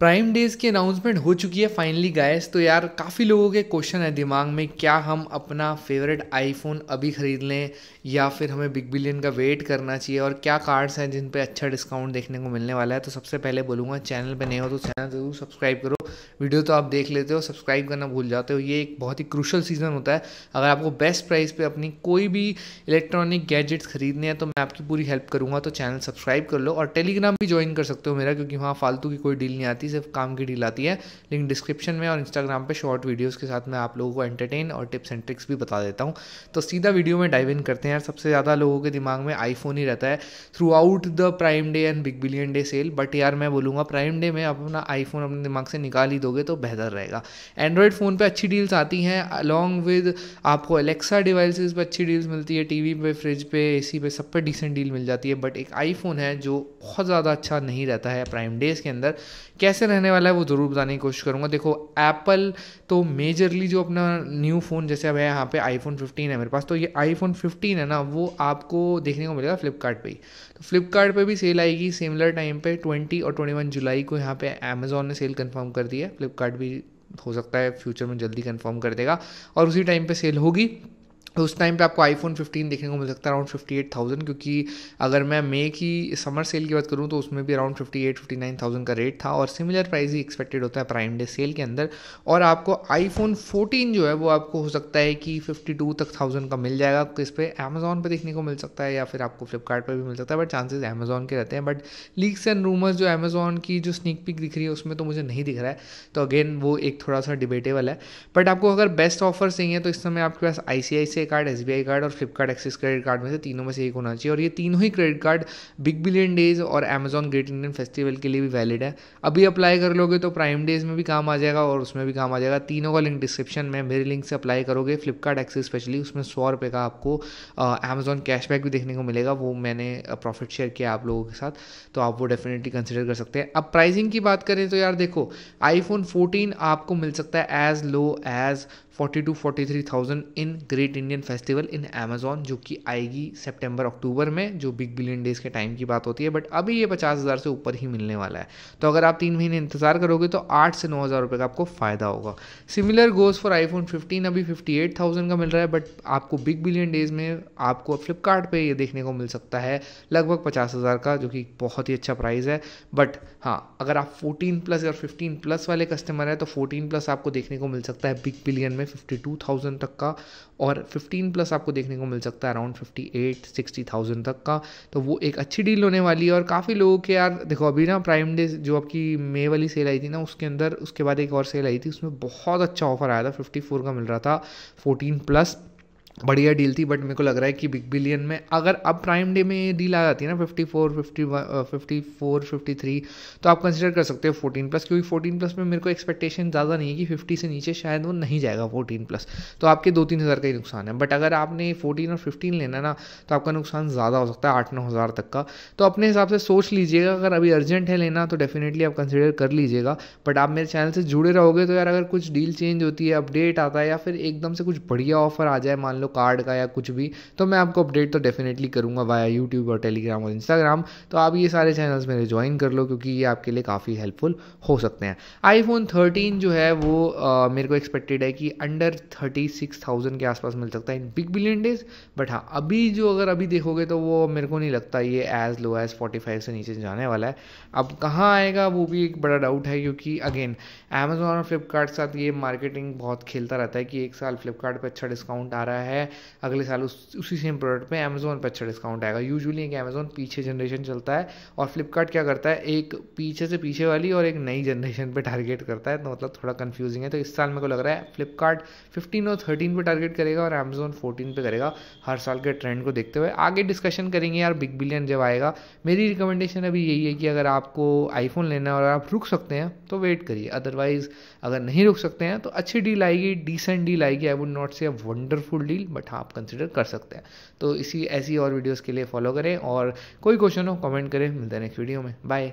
prime days की announcement हो चुकी है फाइनली गायस तो यार काफ़ी लोगों के क्वेश्चन है दिमाग में क्या हम अपना फेवरेट आईफोन अभी ख़रीद लें या फिर हमें बिग बिलियन का वेट करना चाहिए और क्या कार्ड्स हैं जिन पे अच्छा डिस्काउंट देखने को मिलने वाला है तो सबसे पहले बोलूँगा चैनल पे नए हो तो चैनल ज़रूर सब्सक्राइब करो वीडियो तो आप देख लेते हो सब्सक्राइब करना भूल जाते हो ये एक बहुत ही क्रूशल सीज़न होता है अगर आपको बेस्ट प्राइस पर अपनी कोई भी इलेक्ट्रॉनिक गैजेट्स खरीदने हैं तो मैं आपकी पूरी हेल्प करूँगा तो चैनल सब्सक्राइब कर लो और टेलीग्राम भी ज्वाइन कर सकते हो मेरा क्योंकि वहाँ फालतू की कोई डील नहीं आती आती सिर्फ काम की डील आती है लिंक डिस्क्रिप्शन में और इंस्टाग्राम पे शॉर्ट वीडियोस के साथ मैं आप लोगों को एंटरटेन और टिप्स एंड ट्रिक्स भी बता देता हूँ तो सीधा वीडियो में डाइव इन करते हैं सबसे ज़्यादा लोगों के दिमाग में आईफोन ही रहता है throughout the Prime Day and Big Billion Day sale but यार मैं बोलूँगा प्राइम डे में आप अपना आईफोन अपने दिमाग से निकाल ही दोगे तो बेहतर रहेगा एंड्रॉयड फ़ोन पर अच्छी डील्स आती हैं अलॉन्ग विद आपको एलेक्सा डिवाइस पर अच्छी डील्स मिलती है टीवी पे फ्रिज पे एसी पे सब पे डिसेंट डील मिल जाती है बट एक आईफोन है जो बहुत ज़्यादा अच्छा नहीं रहता है प्राइम डेज़ के अंदर कैसे कैसे रहने वाला है वो ज़रूर बताने की कोशिश करूँगा देखो एप्पल तो मेजरली जो अपना न्यू फ़ोन जैसे अब है यहाँ पे आईफोन 15 है मेरे पास तो ये आईफोन 15 है ना वो आपको देखने को मिलेगा फ्लिपकार्ट ही तो फ्लिपकार्ट भी सेल आएगी सिमिलर टाइम पे 20 और 21 जुलाई को यहाँ पे अमेजोन ने सेल कन्फर्म कर दी है फ्लिपकार्ट भी हो सकता है फ्यूचर में जल्दी कंफर्म कर देगा और उसी टाइम पे सेल होगी तो उस टाइम पे आपको आईफोन 15 देखने को मिल सकता है अराउंड 58,000 क्योंकि अगर मैं मे की समर सेल की बात करूँ तो उसमें भी अराउंड 58 59,000 का रेट था और सिमिलर प्राइस ही एक्सपेक्टेड होता है प्राइम डे सेल के अंदर और आपको आईफोन 14 जो है वो आपको हो सकता है कि 52 तक थाउजेंड का मिल जाएगा किस पे अमेजोन पर देखने को मिल सकता है या फिर आपको फ्लिपकार्ट भी मिल सकता है बट चांसेज अमेजोन के रहते हैं बट लीक्स एंड रूमर्स जो अमेजोन की जो स्निक पिक दिख रही है उसमें तो मुझे नहीं दिख रहा है तो अगेन वो एक थोड़ा सा डिबेटेबल है बट आपको अगर बेस्ट ऑफर चाहिए तो इस समय आपके पास I I card S card और फ्लिपकार्ट एक्सिस क्रेडिट कार्ड में से तीनों में से एक होना चाहिए और ये तीनों ही credit card Big billion Days और अमेजॉन ग्रेट इंडियन फेस्टिवल के लिए भी वैलिड है अभी अप्लाई कर लोगे तो प्राइम डेज में भी काम आ जाएगा और उसमें भी काम आ जाएगा तीनों का लिंक डिस्क्रिप्शन में मेरे लिंक से अप्लाई करोगे फ्लिपकार्ट एक्सिस स्पेशली उसमें सौ रुपये का आपको अमेजॉन कैशबैक भी देखने को मिलेगा वो मैंने प्रॉफिट शेयर किया आप लोगों के साथ तो आप वो डेफिनेटली कंसिडर कर सकते हैं अब प्राइसिंग की बात करें तो यार देखो आईफोन फोर्टीन आपको मिल सकता है as low as forty two forty three thousand in Great Indian Festival in Amazon जो कि आएगी सितंबर अक्टूबर में जो बिग बिलियन डेज के टाइम की बात होती है बट अभी ये पचास हज़ार से ऊपर ही मिलने वाला है तो अगर आप तीन महीने इंतजार करोगे तो आठ से नौ हज़ार रुपये का आपको फ़ायदा होगा similar goes for iPhone fifteen अभी फिफ्टी एट थाउजेंड का मिल रहा है बट आपको बिग बिलियन डेज में आपको फ्लिपकार्ट ये देखने को मिल सकता है लगभग पचास हज़ार का जो कि बहुत ही अच्छा प्राइस है बट हाँ अगर आप फोर्टीन प्लस या फिफ्टीन प्लस वाले कस्टमर हैं तो फोर्टीन प्लस आपको देखने को मिल सकता है बिग बिलियन में में थाउजेंड तक का और फिफ्टीन प्लस आपको देखने को मिल सकता है अराउंड सिक्सटी थाउजेंड तक का तो वो एक अच्छी डील होने वाली है और काफ़ी लोगों के यार देखो अभी ना प्राइम डे जो आपकी मे वाली सेल आई थी ना उसके अंदर उसके बाद एक और सेल आई थी उसमें बहुत अच्छा ऑफर आया था फोर का मिल रहा था फोर्टीन प्लस बढ़िया डील थी बट मेरे को लग रहा है कि बिग बिलियन में अगर अब प्राइम डे में ये डील आ जाती है ना fifty four fifty fifty four fifty three तो आप कंसिडर कर सकते हो फोर्टीन प्लस क्योंकि फोर्टीन प्लस में मेरे को एक्सपेक्टेशन ज़्यादा नहीं है कि फिफ्टी से नीचे शायद वो नहीं जाएगा फोर्टीन प्लस तो आपके दो तीन हज़ार का ही नुकसान है बट अगर आपने फोर्टीन और फिफ्टीन लेना ना तो आपका नुकसान ज़्यादा हो सकता है आठ नौ हज़ार तक का तो अपने हिसाब से सोच लीजिएगा अगर अभी अर्जेंट है लेना तो डेफिनेटली आप कंसिडर कर लीजिएगा बट आप मेरे चैनल से जुड़े रहोगे तो यार अगर कुछ डील चेंज होती है अपडेट आता है या फिर एकदम से कुछ बढ़िया ऑफर आ जाए मान लो लो कार्ड का या कुछ भी तो मैं आपको अपडेट तो डेफिनेटली करूँगा वाया यूट्यूब और टेलीग्राम और इंस्टाग्राम तो आप ये सारे चैनल्स मेरे ज्वाइन कर लो क्योंकि ये आपके लिए काफ़ी हेल्पफुल हो सकते हैं आईफोन थर्टीन जो है वो आ, मेरे को एक्सपेक्टेड है कि अंडर थर्टी सिक्स थाउजेंड के आसपास मिल सकता है in big billion days but हाँ अभी जो अगर अभी देखोगे तो वो मेरे को नहीं लगता ये as low as forty five से नीचे जाने वाला है अब कहाँ आएगा वो भी एक बड़ा डाउट है क्योंकि अगेन अमेजोन और फ्लिपकार्ट के साथ ये मार्केटिंग बहुत खेलता रहता है कि एक साल फ्लिपकार्ट अच्छा डिस्काउंट आ रहा है है अगले साल उस उसी सेम प्रोडक्ट पे अमेजोन पर अच्छा डिस्काउंट आएगा यूजुअली एक अमेजोन पीछे जनरेशन चलता है और फ्लिपकार्ट क्या करता है एक पीछे से पीछे वाली और एक नई जनरेशन पर टारगेट करता है तो मतलब थोड़ा कन्फ्यूजिंग है तो इस साल मेरे को लग रहा है फ्लिपकार्ट फिफ्टीन और थर्टीन पर टारगेट करेगा और अमेजोन फोर्टीन पर करेगा हर साल के ट्रेंड को देखते हुए आगे डिस्कशन करेंगे यार बिग बिलियन जब आएगा मेरी रिकमेंडेशन अभी यही है कि अगर आपको आईफोन लेना है और आप रुक सकते हैं तो वेट करिए अदरवाइज अगर नहीं रुक सकते हैं तो अच्छी डील आएगी डिसेंट डील आएगी आई would not say a wonderful deal होगी बट हाँ आप कंसिडर कर सकते हैं तो इसी ऐसी और वीडियोज़ के लिए फॉलो करें और कोई क्वेश्चन हो कॉमेंट करें मिलते हैं नेक्स्ट वीडियो में बाय